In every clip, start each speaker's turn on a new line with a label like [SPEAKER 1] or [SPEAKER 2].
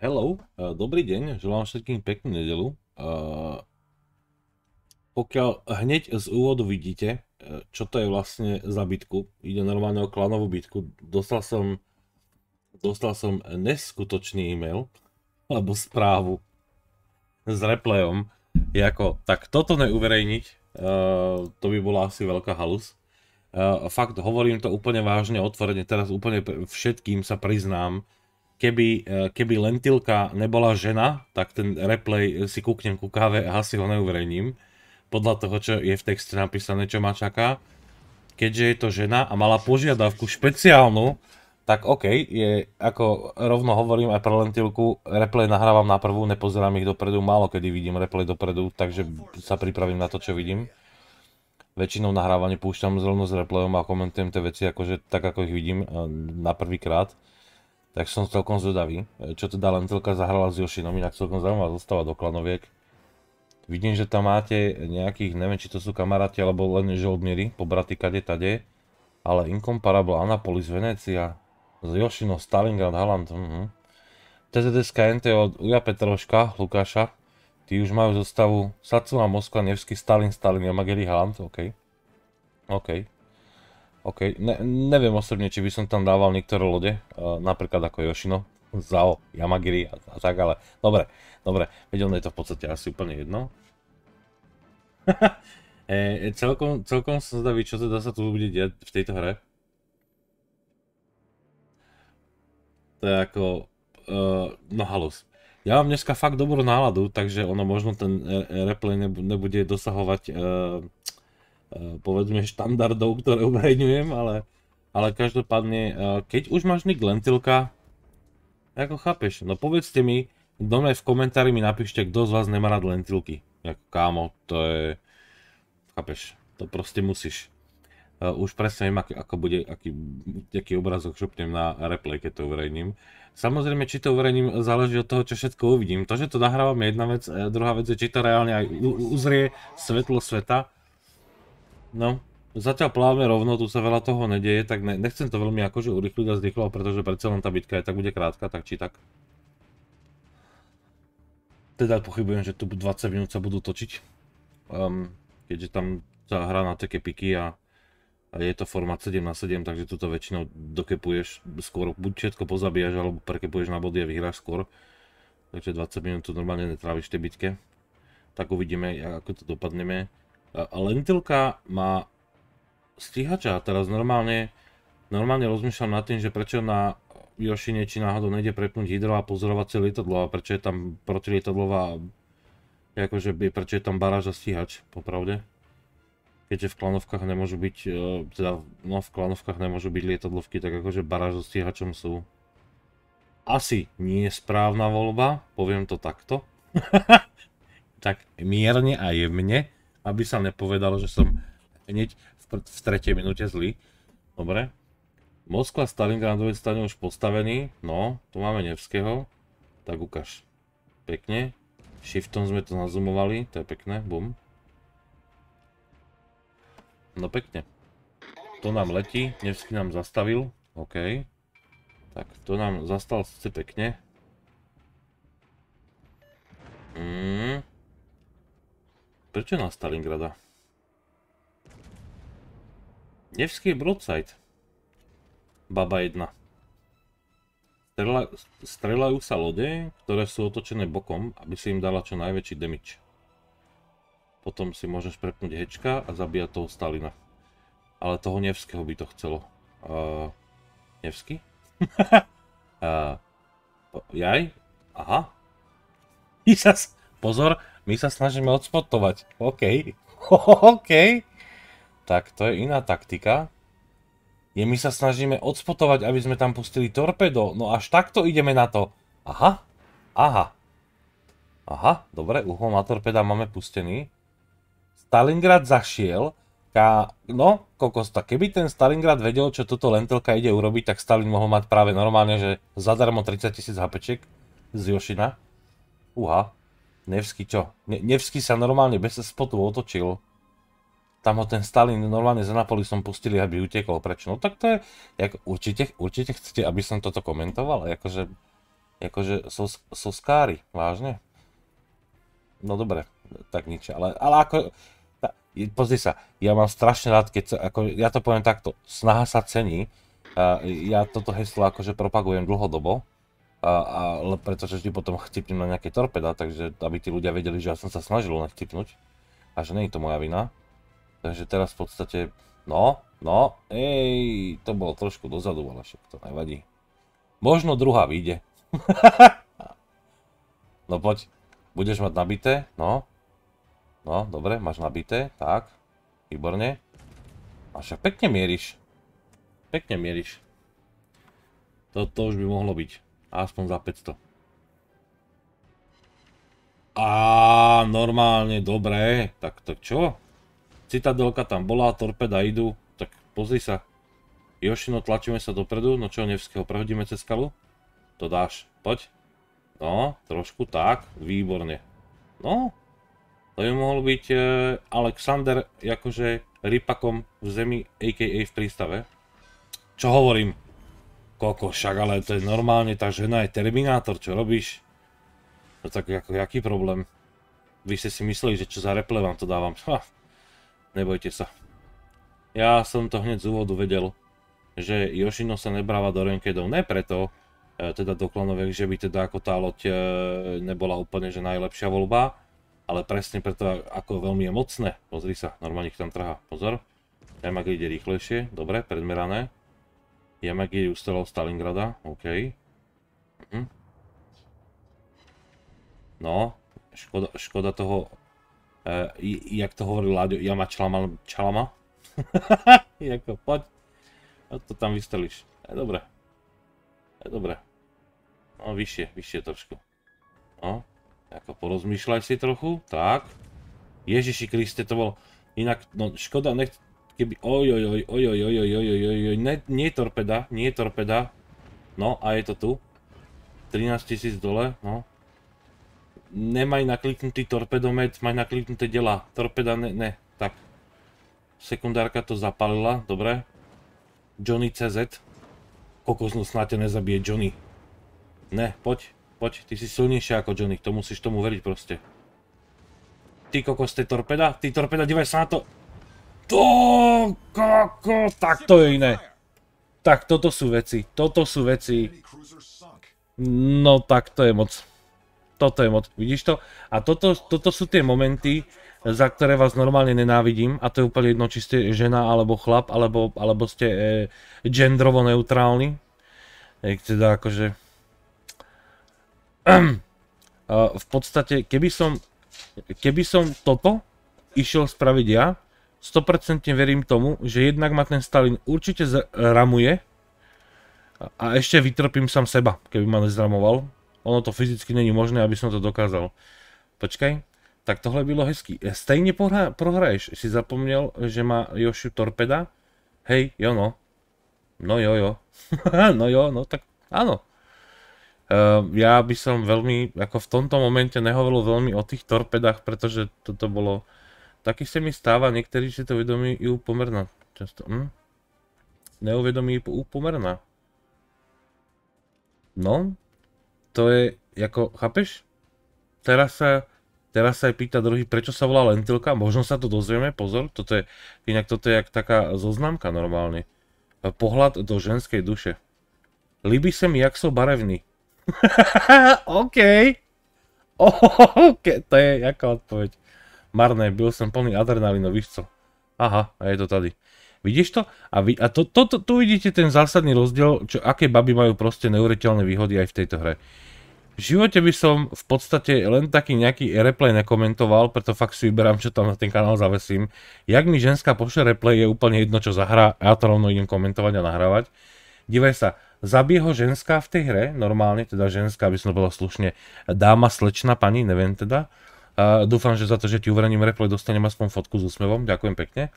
[SPEAKER 1] Hello, eh, dobrý deň, želám všetkým peknú nedelu. Eh, pokiaľ hneď z úvodu vidíte, eh, čo to je vlastne za bitku, ide normálne o klanovú bitku, dostal som, dostal som neskutočný e-mail, alebo správu s replayom, je ako, tak toto neuverejniť, to by bola asi veľká halus. Fakt, hovorím to úplne vážne, otvorene, teraz úplne všetkým sa priznám, keby, e, keby Lentilka nebola žena, tak ten replay si kúknem ku káve a asi ho neuverejním. Podľa toho, čo je v texte napísané, čo ma čaká. Keďže je to žena a mala požiadavku špeciálnu, tak OK, je, ako rovno hovorím aj pre Lentilku, replay nahrávam na prvú, nepozerám ich dopredu, málo kedy vidím replay dopredu, takže sa pripravím na to, čo vidím. Väčšinou nahrávanie púšťam zrovno s replayom a komentujem tie veci, akože tak ako ich vidím e, na prvýkrát. krát tak som celkom zvedavý, eh, čo teda Lentilka zahrala s Jošinom, inak celkom zaujímavá zostáva do klanoviek. Vidím, že tam máte nejakých, neviem či to sú kamaráti alebo len žoldnieri, pobraty kade tade, ale Incomparable, Anapolis, Venecia, Jošino, Stalingrad, Haland, mhm. TZDSK NT od Uja Petroška, Lukáša, tí už majú zostavu Satsuma, Moskva, Nevsky, Stalin, Stalin, Amageli, Haland, okej. Okay. OK. OK, ne, neviem osobne, či by som tam dával niektoré lode, uh, napríklad ako Yoshino, Zao, Yamagiri a, a tak, ale dobre, dobre, veď je to v podstate asi úplne jedno. e, celkom, celkom sa zdaví, čo teda sa tu bude diať v tejto hre. To je ako, uh, no halus. Ja mám dneska fakt dobrú náladu, takže ono možno ten replay nebude dosahovať uh, Eh, povedzme štandardov, ktoré uverejňujem, ale, ale každopádne, eh, keď už máš nik Lentilka, ako chápeš, no povedzte mi, mňa v komentári mi napíšte, kto z vás nemá rád lentilky. Jako kámo, to je, chápeš, to proste musíš. Uh, už presne viem, ako, ako bude, aký, aký obrazok šupnem na replay, keď to uverejním. Samozrejme, či to uverejním, záleží od toho, čo všetko uvidím. To, že to nahrávam je jedna vec, druhá vec je, či to reálne aj uzrie svetlo sveta, No, zatiaľ plávame rovno, tu sa veľa toho nedieje, tak ne, nechcem to veľmi akože urychliť a zrychlo, pretože predsa len tá bitka je tak bude krátka, tak či tak. Teda pochybujem, že tu 20 minút sa budú točiť. Um, keďže tam sa hrá na také piky a, a je to format 7 na 7, takže tuto väčšinou dokepuješ skôr, buď všetko pozabíjaš, alebo prekepuješ na body a vyhráš skôr. Takže 20 minút tu normálne netráviš v tej bitke. Tak uvidíme, ako to dopadneme. Lentilka má stíhača a teraz normálne, normálne rozmýšľam nad tým, že prečo na jošine či náhodou nejde prepnúť hydro a pozorovacie lietadlo a prečo je tam protilietadlová akože prečo je tam baráž a stíhač, popravde. Keďže v klanovkách nemôžu byť, e, teda no v klanovkách nemôžu byť lietadlovky, tak akože baráž so stíhačom sú. Asi nie je správna voľba, poviem to takto. tak mierne a jemne aby sa nepovedalo, že som hneď v, v tretej minúte zlý. Dobre. Moskva, Stalingradové stane už postavený. No, tu máme Nevského. Tak ukáž. Pekne. Shiftom sme to nazumovali, to je pekné, bum. No pekne. To nám letí, Nevský nám zastavil, OK. Tak to nám zastal sice pekne. Prečo na Stalingrada? Nevský broadside. Baba jedna. strelajú sa lode, ktoré sú otočené bokom, aby si im dala čo najväčší damage. Potom si môžeš prepnúť hečka a zabíjať toho Stalina. Ale toho Nevského by to chcelo. Nevský? jaj? Aha. Pozor, my sa snažíme odspotovať. OK. OK. Tak to je iná taktika. Je my sa snažíme odspotovať, aby sme tam pustili torpedo. No až takto ideme na to. Aha. Aha. Aha. Dobre, uho na torpeda máme pustený. Stalingrad zašiel. Ka... No, kokosta. Keby ten Stalingrad vedel, čo toto lentelka ide urobiť, tak Stalin mohol mať práve normálne, že zadarmo 30 tisíc hapečiek z Jošina. Uha. Nevsky čo? Ne Nevsky sa normálne bez spotu otočil. Tam ho ten Stalin normálne za Napolisom pustili, aby utekol preč. No tak to je, jak, určite, určite chcete, aby som toto komentoval, akože, akože so, skári, vážne. No dobre, tak nič, ale, ale ako, tá, pozri sa, ja mám strašne rád, keď sa, ako, ja to poviem takto, snaha sa cení, ja toto heslo akože propagujem dlhodobo, a, a, pretože vždy potom chcipnem na nejaké torpeda, takže aby tí ľudia vedeli, že ja som sa snažil len chcipnúť a že nie je to moja vina. Takže teraz v podstate, no, no, ej, to bolo trošku dozadu, ale však to nevadí. Možno druhá vyjde. no poď, budeš mať nabité, no. No, dobre, máš nabité, tak, výborne. A však pekne mieríš. Pekne mieríš. Toto už by mohlo byť. Aspoň za 500. A normálne, dobré. Tak, tak čo? Citadelka tam bola, torpeda idú. Tak pozri sa. Jošino, tlačíme sa dopredu. No čo, Nevského, prehodíme cez skalu? To dáš. Poď. No, trošku tak. Výborne. No. To by mohol byť e, Alexander, akože rypakom v zemi, a.k.a. v prístave. Čo hovorím? Koko, však ale to je normálne, tá žena je Terminátor, čo robíš? No tak ako, jaký problém? Vy ste si mysleli, že čo za reple vám to dávam. Ha, nebojte sa. Ja som to hneď z úvodu vedel, že Yoshino sa nebráva do Renkedov. Ne preto, e, teda do klanovek, že by teda ako tá loď e, nebola úplne že najlepšia voľba, ale presne preto, ako veľmi je mocné. Pozri sa, normálne ich tam trhá. Pozor. Nemag ide rýchlejšie, dobre, predmerané. Jamek jej ustalo Stalingrada, OK. Mhm. No, škoda, škoda toho, uh, jak to hovorí Láďo, Jama Čalama, Čalama. jako, poď, to tam vystrelíš. Je dobré. Je dobré. No, vyššie, vyššie trošku. No, ako porozmýšľaj si trochu, tak. Ježiši Kriste, to bol inak, no škoda, nech, keby... Ojojoj, ojojoj, ojojoj, ojojoj, ne, nie je torpeda, nie je torpeda. No, a je to tu. 13 tisíc dole, no. Nemaj nakliknutý torpedomet, maj nakliknuté dela. Torpeda, ne, ne, tak. Sekundárka to zapalila, dobre. Johnny CZ. Kokosnú snáď ťa nezabije Johnny. Ne, poď, poď, ty si silnejšia ako Johnny, to musíš tomu veriť proste. Ty kokos, je torpeda, ty torpeda, divaj sa na to. To, kako, tak to je iné. Tak toto sú veci, toto sú veci. No tak to je moc. Toto je moc, vidíš to? A toto, toto sú tie momenty, za ktoré vás normálne nenávidím a to je úplne jedno, či ste žena alebo chlap, alebo, alebo ste e, gendrovo neutrálni. E, teda akože... v podstate, keby som, keby som toto išiel spraviť ja, 100% verím tomu, že jednak ma ten Stalin určite zramuje a ešte vytrpím sám seba, keby ma nezramoval. Ono to fyzicky není možné, aby som to dokázal. Počkaj, tak tohle bylo hezký. Stejne prohraješ, si zapomnel, že má Jošu torpeda? Hej, jo no. No jo jo. no jo, no tak áno. Uh, ja by som veľmi, ako v tomto momente nehovoril veľmi o tých torpedách, pretože toto bolo taký sa mi stáva niektorí si to uvědomí i Často, hm? Neuvedomí u No, to je, ako, chápeš? Teraz sa, teraz sa aj pýta druhý, prečo sa volá lentilka, možno sa to dozvieme, pozor, toto je, inak toto je jak taká zoznamka normálne. Pohľad do ženskej duše. Líbí sa mi, jak sú barevní. OK. OK, to je jaká odpoveď. Marné, byl som plný adrenalínu, víš co. Aha, a je to tady. Vidíš to? A, a to, to, to, tu vidíte ten zásadný rozdiel, čo, aké baby majú proste neuveriteľné výhody aj v tejto hre. V živote by som v podstate len taký nejaký replay nekomentoval, preto fakt si vyberám, čo tam na ten kanál zavesím. Jak mi ženská pošle replay, je úplne jedno, čo zahrá, ja to rovno idem komentovať a nahrávať. Divaj sa, zabije ho ženská v tej hre, normálne, teda ženská, aby som to bola slušne, dáma, slečna, pani, neviem teda. A dúfam, že za to, že ti uverejním replay, dostanem aspoň fotku s úsmevom. Ďakujem pekne.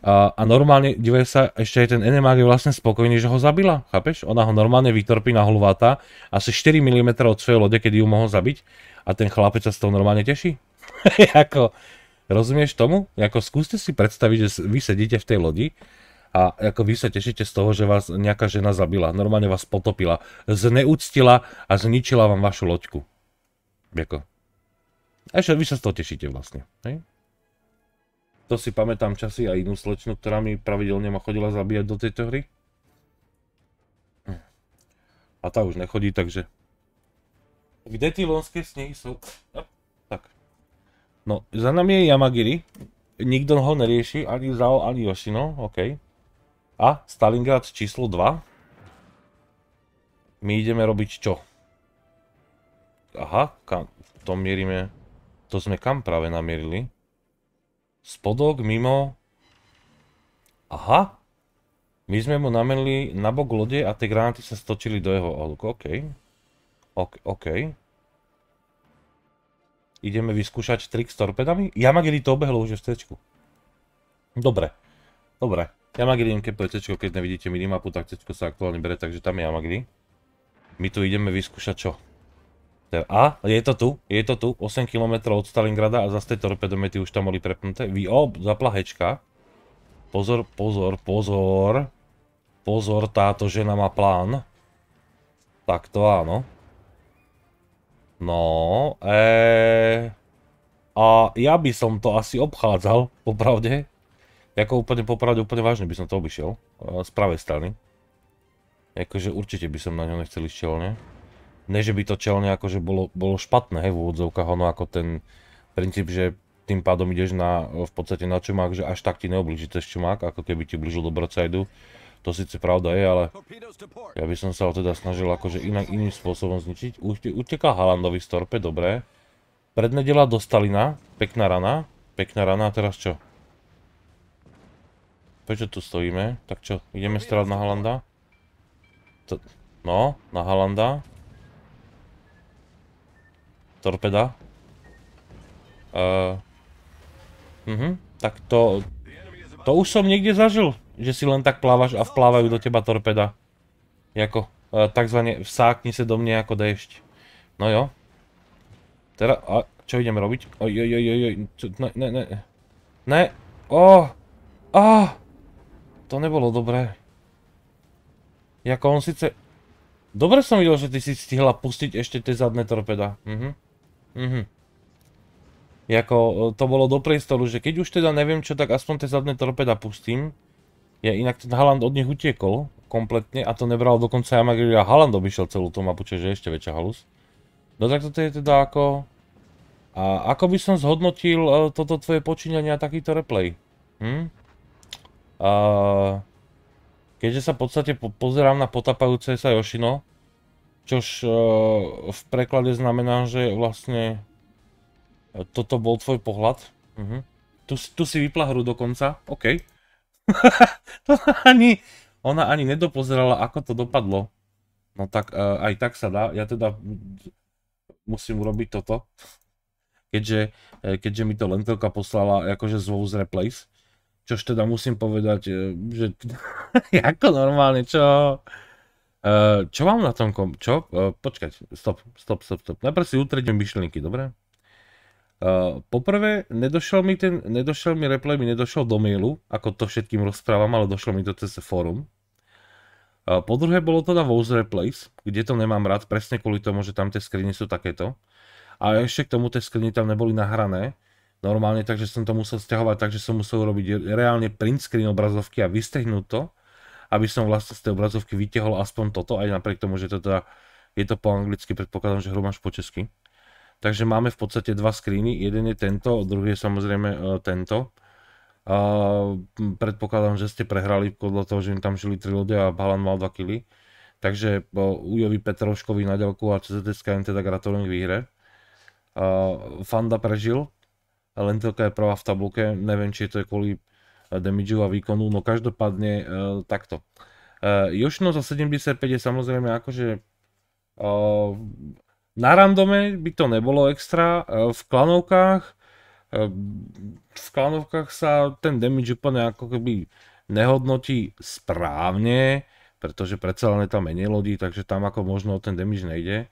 [SPEAKER 1] A, a normálne, divaj sa, ešte aj ten NMA je vlastne spokojný, že ho zabila, chápeš? Ona ho normálne vytorpí na hulváta, asi 4 mm od svojej lode, kedy ju mohol zabiť a ten chlapec sa z toho normálne teší. ako, rozumieš tomu? Ako skúste si predstaviť, že vy sedíte v tej lodi a ako vy sa tešíte z toho, že vás nejaká žena zabila, normálne vás potopila, zneúctila a zničila vám vašu loďku. Ako, a ešte vy sa z toho tešíte vlastne, hej? To si pamätám časy a inú slečnu, ktorá mi pravidelne ma chodila zabíjať do tejto hry. A tá už nechodí, takže... Kde tí lonské snehy sú? tak. No, za nami je Yamagiri. Nikto ho nerieši, ani Zao, ani Yoshino, OK. A Stalingrad číslo 2. My ideme robiť čo? Aha, kam? V tom mierime... To sme kam práve namierili? Spodok, mimo... Aha! My sme mu namerili na bok lode a tie granáty sa stočili do jeho ohlúku. OK. OK. OK. Ideme vyskúšať trik s torpedami? Yamagiri to obehlo už je v tečku. Dobre. Dobre. Yamagiri im kepuje cečko, keď nevidíte minimapu, tak cečko sa aktuálne bere, takže tam je Yamagiri. My tu ideme vyskúšať čo? Teda a, je to tu, je to tu, 8 km od Stalingrada a zase tie torpedomety už tam boli prepnuté. Vy, o, zaplahečka. Pozor, pozor, pozor. Pozor, táto žena má plán. Tak to áno. No, eee... A ja by som to asi obchádzal, popravde. Jako úplne popravde, úplne vážne by som to obišiel. E, z pravej strany. Jakože určite by som na ňo nechcel ísť čelne ne, že by to čelne akože bolo, bolo špatné hej, v úvodzovkách, ono ako ten princíp, že tým pádom ideš na, v podstate na čumák, že až tak ti neoblíži cez čumák, ako keby ti blížil do Brocajdu. To síce pravda je, ale ja by som sa ho teda snažil akože inak iným spôsobom zničiť. Uteká Halandovi z torpe, dobré. Prednedela do Stalina, pekná rana, pekná rana a teraz čo? Prečo tu stojíme? Tak čo, ideme strávať na Halanda? To, no, na Halanda. Torpeda. Uh, uh-huh, tak to... To už som niekde zažil, že si len tak plávaš a vplávajú do teba torpeda. Jako, uh, takzvané vsákni sa do mňa ako dešť. No jo. Teraz, a čo idem robiť? Oj, oj, oj, oj, ne, ne, ne. Ne, o, oh, a, oh, to nebolo dobré. Jako on sice... Dobre som videl, že ty si stihla pustiť ešte tie zadné torpeda. Mhm. Mhm. Jako, to bolo do priestoru, že keď už teda neviem čo, tak aspoň tie zadné torpeda pustím. Ja inak ten Haaland od nich utiekol kompletne a to nebral dokonca Jamagiri a Haaland obišiel celú tú mapu, čiže ešte väčšia halus. No tak toto je teda ako... A ako by som zhodnotil uh, toto tvoje počínanie a takýto replay? Hm? Uh, keďže sa v podstate po pozerám na potapajúce sa Yoshino, Čož e, v preklade znamená, že vlastne e, toto bol tvoj pohľad. Mhm. Tu, si vypla hru dokonca, OK. ona ani nedopozerala, ako to dopadlo. No tak e, aj tak sa dá, ja teda musím urobiť toto. Keďže, mi to lentelka poslala akože z WoW's Replace. Čož teda musím povedať, že ako normálne, čo? Eh, čo mám na tom kom... Čo? Eh, počkať, stop, stop, stop, stop. Najprv si utredím myšlienky, dobre? Eh, poprvé, nedošiel mi ten, nedošiel mi replay, mi nedošiel do mailu, ako to všetkým rozprávam, ale došlo mi to cez fórum. po druhé, bolo to na Voz Replays, kde to nemám rád, presne kvôli tomu, že tam tie skriny sú takéto. A ešte k tomu tie skriny tam neboli nahrané normálne, takže som to musel stiahovať, takže som musel robiť reálne print screen obrazovky a vystrihnúť to aby som vlastne z tej obrazovky vytiahol aspoň toto, aj napriek tomu, že to teda je to po anglicky, predpokladám, že hru máš po česky. Takže máme v podstate dva screeny, jeden je tento, druhý je samozrejme e, tento. A predpokladám, že ste prehrali podľa toho, že im tam žili 3 ľudia a Balan mal 2 kily. Takže e, Ujovi Petroškovi na ďalku a CZSK im teda gratulujem k výhre. Fanda prežil, Lentilka je prvá v tabulke, neviem, či je to kvôli Eh, damageu a výkonu, no každopádne uh, takto. Uh, Yoshino za 75 je samozrejme akože uh, na randome by to nebolo extra, uh, v klanovkách uh, v klanovkách sa ten damage úplne ako keby nehodnotí správne, pretože predsa len je tam menej lodí, takže tam ako možno o ten damage nejde.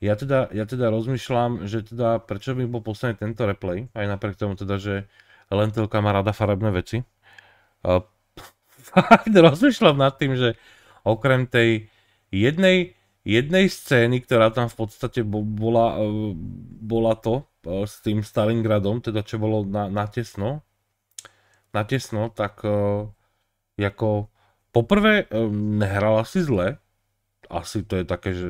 [SPEAKER 1] Ja teda, ja teda rozmýšľam, že teda prečo by bol posledný tento replay, aj napriek tomu teda, že len telka má rada farebné veci fakt rozmýšľam nad tým, že okrem tej jednej, jednej scény, ktorá tam v podstate bola, e, bola to e, s tým Stalingradom, teda čo bolo na, natesno, tak e, ako poprvé nehrala si zle, asi to je také, že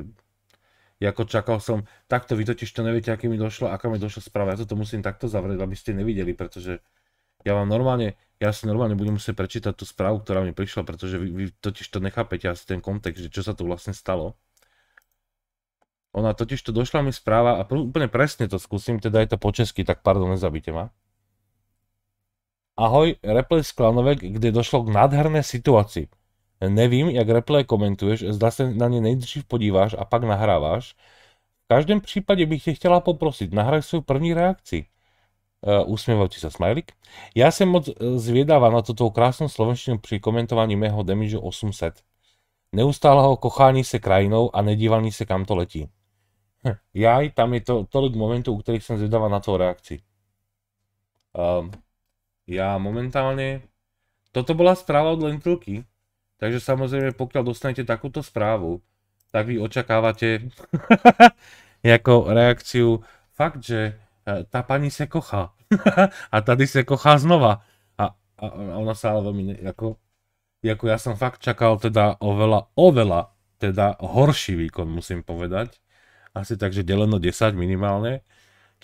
[SPEAKER 1] ako čakal som, takto vy totiž to neviete, aký mi došla, aká mi došla správa, ja toto musím takto zavrieť, aby ste nevideli, pretože ja vám normálne, ja si normálne budem musieť prečítať tú správu, ktorá mi prišla, pretože vy, vy totiž to nechápete asi ten kontext, že čo sa tu vlastne stalo. Ona totiž to došla mi správa a pr- úplne presne to skúsim, teda je to po česky, tak pardon, nezabite ma. Ahoj, replay z Klanovek, kde došlo k nádherné situácii. Nevím, jak replay komentuješ, zda sa na ne nejdřív podíváš a pak nahráváš. V každém případě bych tě chtěla poprosit, nahraj svoju první reakcii. Eh, usmieval ti sa smajlik. Ja som moc eh, zviedáva na túto krásnu slovenštinu pri komentovaní mého damage 800. Neustáleho kochání sa krajinou a nedívaní sa kam to letí. Hm, jaj, tam je to tolik momentov, u ktorých som zvedavá na to reakcii. Um, ehm, ja momentálne... Toto bola správa od Lentilky, takže samozrejme, pokiaľ dostanete takúto správu, tak vy očakávate ako reakciu fakt, že E, tá pani se kochá. a tady se kochá znova. A, a ona sa ale veľmi, ne, ako, ako ja som fakt čakal teda oveľa, oveľa, teda horší výkon musím povedať. Asi takže deleno 10 minimálne.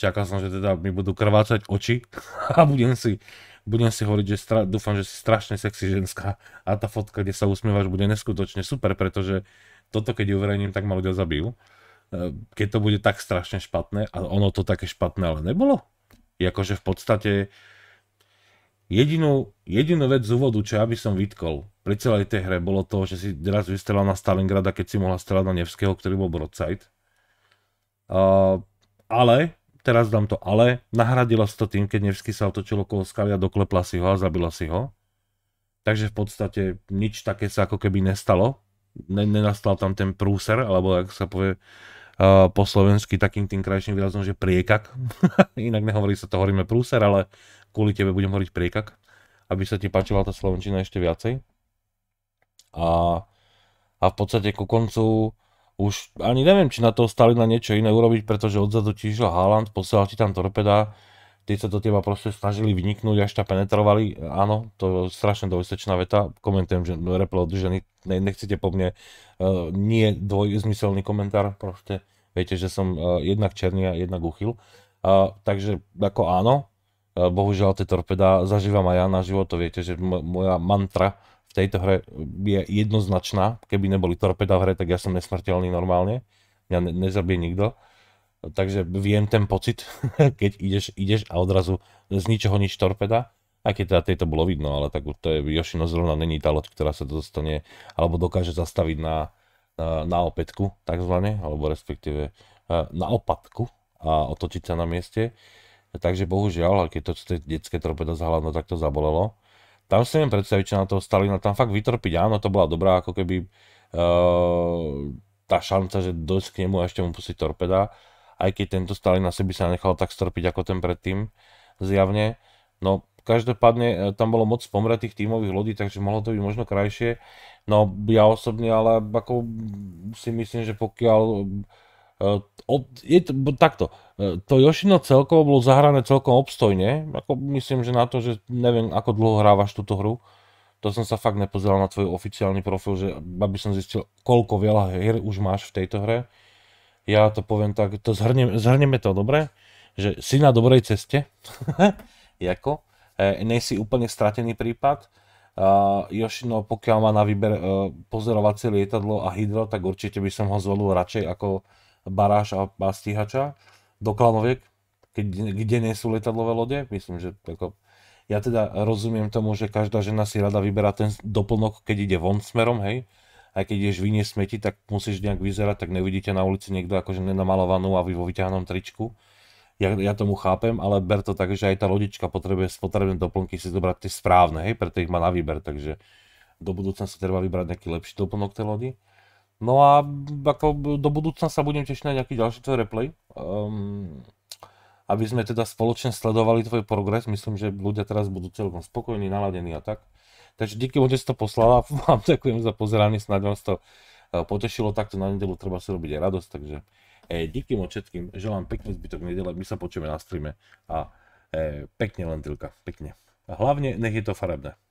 [SPEAKER 1] Čakal som, že teda mi budú krvácať oči a budem si, budem si hovoriť, že stra- dúfam, že si strašne sexy ženská a tá fotka, kde sa usmievaš, bude neskutočne super, pretože toto, keď ju uverejním, tak ma ľudia zabijú. Ehm, keď to bude tak strašne špatné a ono to také špatné ale nebolo. I akože v podstate jedinú, jedinú vec z úvodu, čo ja by som vytkol pri celej tej hre, bolo to, že si raz vystrelal na Stalingrada, keď si mohla strelať na Nevského, ktorý bol Broadside. Uh, ale, teraz dám to ale, nahradila si to tým, keď Nevský sa otočil okolo skaly a doklepla si ho a zabila si ho. Takže v podstate nič také sa ako keby nestalo. nenastal tam ten prúser, alebo ak sa povie Eh, po slovensky takým tým krajším výrazom, že priekak. Inak nehovorí sa to, hovoríme prúser, ale kvôli tebe budem hovoriť priekak, aby sa ti páčila tá slovenčina ešte viacej. A, a v podstate ku koncu už ani neviem, či na to stali na niečo iné urobiť, pretože odzadu ti išiel Haaland, posielal ti tam torpeda, tí sa do teba proste snažili vniknúť až ťa penetrovali. Áno, to je strašne dvojsečná veta. Komentujem, že replod, že ne, nechcete po mne uh, nie dvojzmyselný komentár, proste viete, že som uh, jednak černý a jednak uchyl. Uh, takže ako áno, bohužiaľ tie torpeda zažívam aj ja na život, to viete, že m- moja mantra v tejto hre je jednoznačná. Keby neboli torpeda v hre, tak ja som nesmrteľný normálne. Mňa ne- nezabije nikto takže viem ten pocit, keď ideš, ideš a odrazu z ničoho nič torpeda, aj keď teda tejto bolo vidno, ale tak to je, Yoshino zrovna není tá loď, ktorá sa dostane, alebo dokáže zastaviť na, na, na opätku, takzvané, alebo respektíve e, na opadku a otočiť sa na mieste. Takže bohužiaľ, keď to detské torpeda zahľadno, tak to zabolelo. Tam si neviem predstaviť, čo na toho Stalina tam fakt vytorpiť. Áno, to bola dobrá ako keby uh, tá šanca, že dojsť k nemu a ešte mu pustiť torpeda aj keď tento Stalin asi by sa nechal tak strpiť ako ten predtým, zjavne. No, každopádne e, tam bolo moc pomretých tímových lodí, takže mohlo to byť možno krajšie. No, ja osobne ale ako si myslím, že pokiaľ e, od, je to, takto, e, to Yoshino celkovo bolo zahrané celkom obstojne, ako myslím, že na to, že neviem, ako dlho hrávaš túto hru, to som sa fakt nepozeral na tvoj oficiálny profil, že aby som zistil, koľko veľa hier už máš v tejto hre ja to poviem tak, to zhrnieme, zhrnieme to dobre, že si na dobrej ceste, jako, e, nejsi úplne stratený prípad, Uh, e, Jošino, pokiaľ má na výber uh, pozorovacie lietadlo a hydro, tak určite by som ho zvolil radšej ako baráž a, a stíhača do Klanoviek, keď, kde nie sú lietadlové lode. Myslím, že tako, ja teda rozumiem tomu, že každá žena si rada vyberá ten doplnok, keď ide von smerom, hej, aj keď ideš vyniesť smeti, tak musíš nejak vyzerať, tak nevidíte na ulici niekto akože nenamalovanú a vy vo vyťahnom tričku. Ja, ja tomu chápem, ale ber to tak, že aj tá lodička potrebuje spotrebné doplnky si zobrať tie správne, hej, preto ich má na výber, takže do budúcna si treba vybrať nejaký lepší doplnok tej lodi. No a ako do budúcna sa budem tešiť na nejaký ďalší tvoj replay. Um, aby sme teda spoločne sledovali tvoj progres. Myslím, že ľudia teraz budú celkom spokojní, naladení a tak. Takže díky moc, že si to poslala. Vám ďakujem za pozeranie, snáď vás to eh, potešilo. Takto na nedelu treba si robiť aj radosť, takže e, díky moc všetkým. Želám pekný zbytok nedele. My sa počujeme na streame a e, pekne lentilka, pekne. A hlavne nech je to farebné.